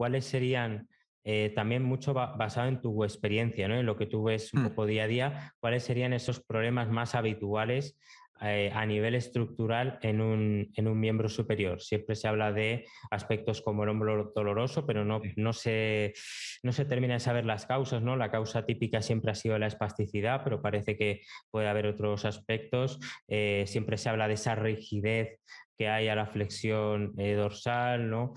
cuáles serían eh, también mucho basado en tu experiencia, en lo que tú ves un mm. poco día a día, cuáles serían esos problemas más habituales eh, a nivel estructural en un, miembro superior. Siempre se habla de aspectos como el hombro doloroso, pero no, no, se, no se termina de saber las causas. ¿no? La causa típica siempre ha sido la espasticidad, pero parece que puede haber otros aspectos. Eh, siempre se habla de esa rigidez que hay a la flexión dorsal, ¿no?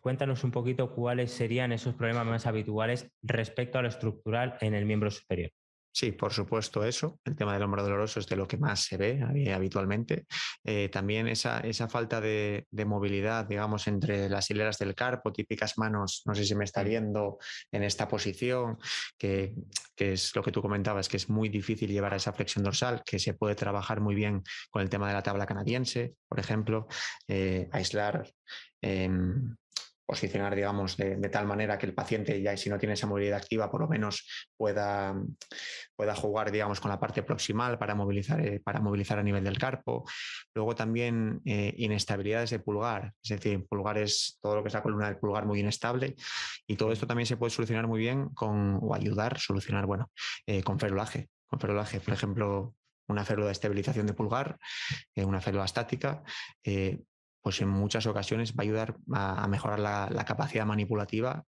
Cuéntanos un poquito cuáles serían esos problemas más habituales respecto a lo estructural en el miembro superior. Sí, por supuesto, eso. El tema del hombro doloroso es de lo que más se ve eh, habitualmente. Eh, también esa, esa falta de, movilidad, digamos, entre las hileras del carpo, típicas manos, no sé si me está viendo en esta posición, que, es lo que tú comentabas, que es muy difícil llevar a esa flexión dorsal, que se puede trabajar muy bien con el tema de la tabla canadiense, por ejemplo, eh, aislar. Em, posicionar, digamos, de, tal manera que el paciente ya, si no tiene esa movilidad activa, por lo menos pueda, pueda jugar, digamos, con la parte proximal para movilizar, eh, para movilizar a nivel del carpo. Luego también eh, inestabilidades de pulgar, es decir, pulgar es todo lo que es la columna del pulgar muy inestable y todo esto también se puede solucionar muy bien con, o ayudar, solucionar, bueno, eh, con ferulaje. Con ferulaje, por ejemplo, una férula de estabilización de pulgar, una férula estática, pues en muchas ocasiones va a ayudar a, mejorar la, capacidad manipulativa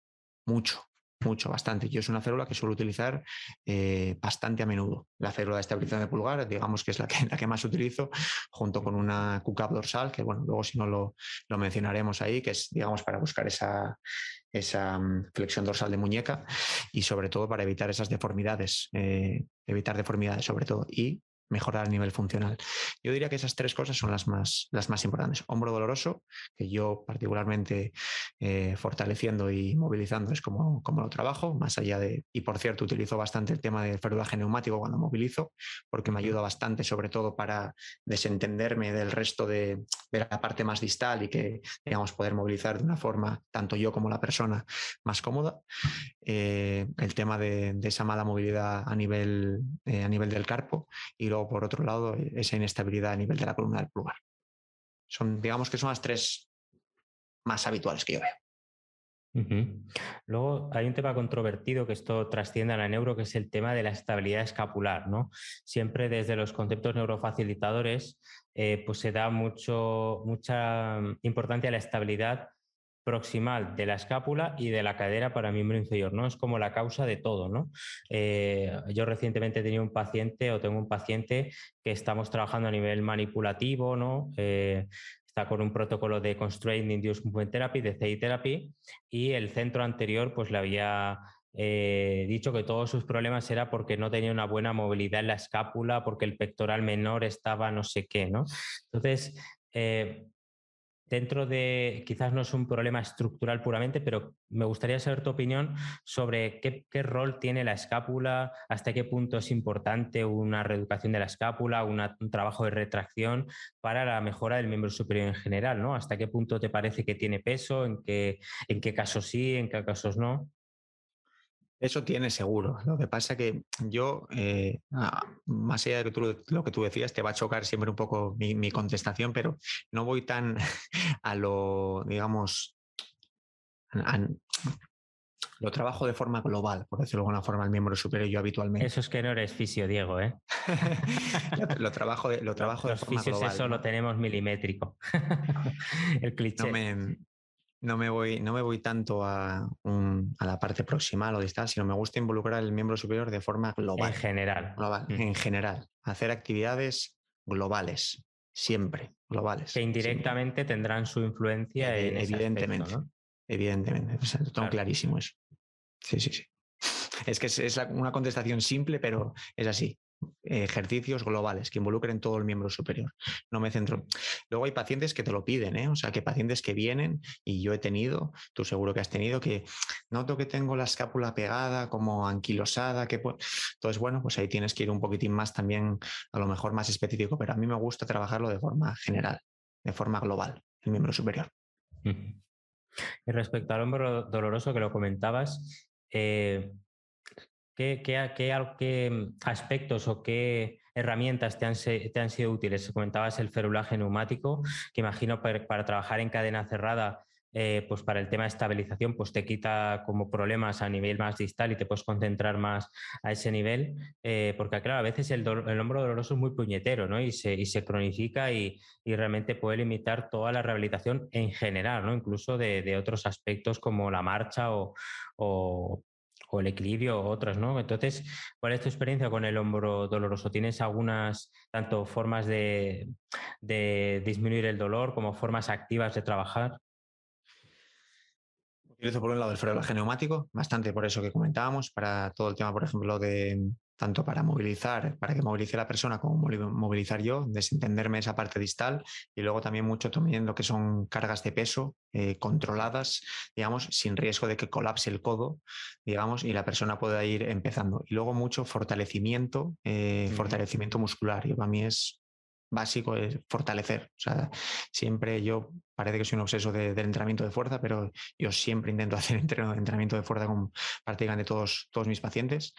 mucho, mucho, bastante. Yo es una célula que suelo utilizar eh, bastante a menudo. La célula de estabilización de pulgar, digamos que es la que, la que más utilizo, junto con una CUCAP dorsal, que bueno, luego si no lo, mencionaremos ahí, que es, digamos, para buscar esa, esa mm, flexión dorsal de muñeca y sobre todo para evitar esas deformidades, eh, evitar deformidades sobre todo. Y mejorar el nivel funcional. Yo diría que esas tres cosas son las más, las más importantes. Hombro doloroso, que yo particularmente eh, fortaleciendo y movilizando es como, como lo trabajo, más allá de, y por cierto, utilizo bastante el tema del ferulaje neumático cuando movilizo, porque me ayuda bastante, sobre todo para desentenderme del resto de, la parte más distal y que, digamos, poder movilizar de una forma, tanto yo como la persona, más cómoda. Eh, el tema de, esa mala movilidad a nivel, eh, a nivel del carpo y por otro lado, e, esa inestabilidad a nivel de la columna del pulgar. Son, digamos que son las tres más habituales que yo veo. Luego hay un tema controvertido que esto trasciende a la neuro, que es el tema de la estabilidad escapular, ¿no? Siempre desde los conceptos neurofacilitadores, eh, pues se da mucho, mucha mm, importancia a la estabilidad proximal de la escápula y de la cadera para miembro inferior, ¿no? Es como la causa de todo, ¿no? Eh, yo recientemente tenía un paciente o tengo un paciente que estamos trabajando a nivel manipulativo, ¿no? Eh, está con un protocolo de Constraint Induced Movement Therapy, de CI Therapy, y el centro anterior pues le había eh, dicho que todos sus problemas era porque no tenía una buena movilidad en la escápula, porque el pectoral menor estaba no sé qué, ¿no? Entonces, dentro de, quizás no es un problema estructural puramente, pero me gustaría saber tu opinión sobre qué, rol tiene la escápula, hasta qué punto es importante una reeducación de la escápula, un trabajo de retracción para la mejora del miembro superior en general, ¿no? ¿Hasta qué punto te parece que tiene peso? ¿En qué, en qué casos sí, en qué casos no? Eso tiene seguro. Lo que pasa que yo, eh, más allá de lo que tú decías, te va a chocar siempre un poco mi, contestación, pero no voy tan a lo, digamos, lo trabajo de forma global, por decirlo de alguna forma, al miembro superior yo habitualmente. Eso es que no eres fisio, Diego, ¿eh? lo, trabajo de, lo trabajo Los de Eso lo tenemos milimétrico. el cliché no me voy, no me voy tanto a, la parte proximal o distal, sino me gusta involucrar al miembro superior de forma global. En general. Mm. En general. Hacer actividades globales, siempre, globales. Que indirectamente tendrán su influencia en Evidentemente. Aspecto, Evidentemente. clarísimo eso. Sí, sí, sí. Es que es, una contestación simple, pero es así ejercicios globales que involucren todo el miembro superior. No me centro. Luego hay pacientes que te lo piden, ¿eh? o sea, que pacientes que vienen y yo he tenido, tú seguro que has tenido, que noto que tengo la escápula pegada, como anquilosada, que entonces bueno, pues ahí tienes que ir un poquitín más también, a lo mejor más específico, pero a mí me gusta trabajarlo de forma general, de forma global, el miembro superior. Y respecto al hombro doloroso que lo comentabas, eh, ¿Qué, mm, aspectos o qué herramientas te han, te han sido útiles? se Comentabas el ferulaje neumático, que imagino para, trabajar en cadena cerrada eh, pues para el tema de estabilización, pues te quita como problemas a nivel más distal y te puedes concentrar más a ese nivel, eh, porque claro, a veces el, hombro doloroso es muy puñetero, ¿no? Y se, cronifica y, realmente puede limitar toda la rehabilitación en general, ¿no? Incluso de, otros aspectos como la marcha o, o, o el equilibrio otras, ¿no? Entonces, ¿cuál es tu experiencia con el hombro doloroso? ¿Tienes algunas, tanto formas de, de disminuir el dolor como formas activas de trabajar? Utilizo por un lado el frenaje neumático, bastante por eso que comentábamos, para todo el tema, por ejemplo, de tanto para movilizar, para que movilice la persona como movilizar yo, desentenderme esa parte distal y luego también mucho también que son cargas de peso eh, controladas, digamos, sin riesgo de que colapse el codo, digamos, y la persona pueda ir empezando. Y luego mucho fortalecimiento, eh, fortalecimiento muscular. Y para mí es básico es fortalecer. O sea, siempre yo parece que soy un obseso del entrenamiento de fuerza, pero yo siempre intento hacer entrenamiento de fuerza con de todos, todos mis pacientes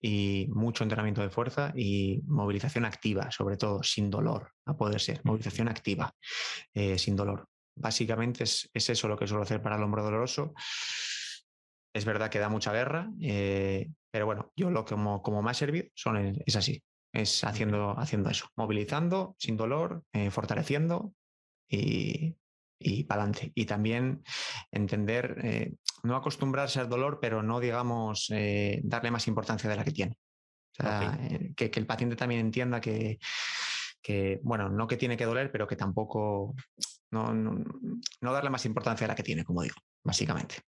y mucho entrenamiento de fuerza y movilización activa, sobre todo, sin dolor, a poder ser, movilización activa, eh, sin dolor. Básicamente es, eso lo que suelo hacer para el hombro doloroso. Es verdad que da mucha guerra, eh, pero bueno, yo lo que como, como me ha servido son, es así, es haciendo, haciendo eso, movilizando, sin dolor, eh, fortaleciendo y, y para adelante. Y también entender, eh, no acostumbrarse al dolor, pero no, digamos, eh, darle más importancia de la que tiene. que, el paciente también entienda que, bueno, no que tiene que doler, pero que tampoco, no darle más importancia de la que tiene, como digo, básicamente.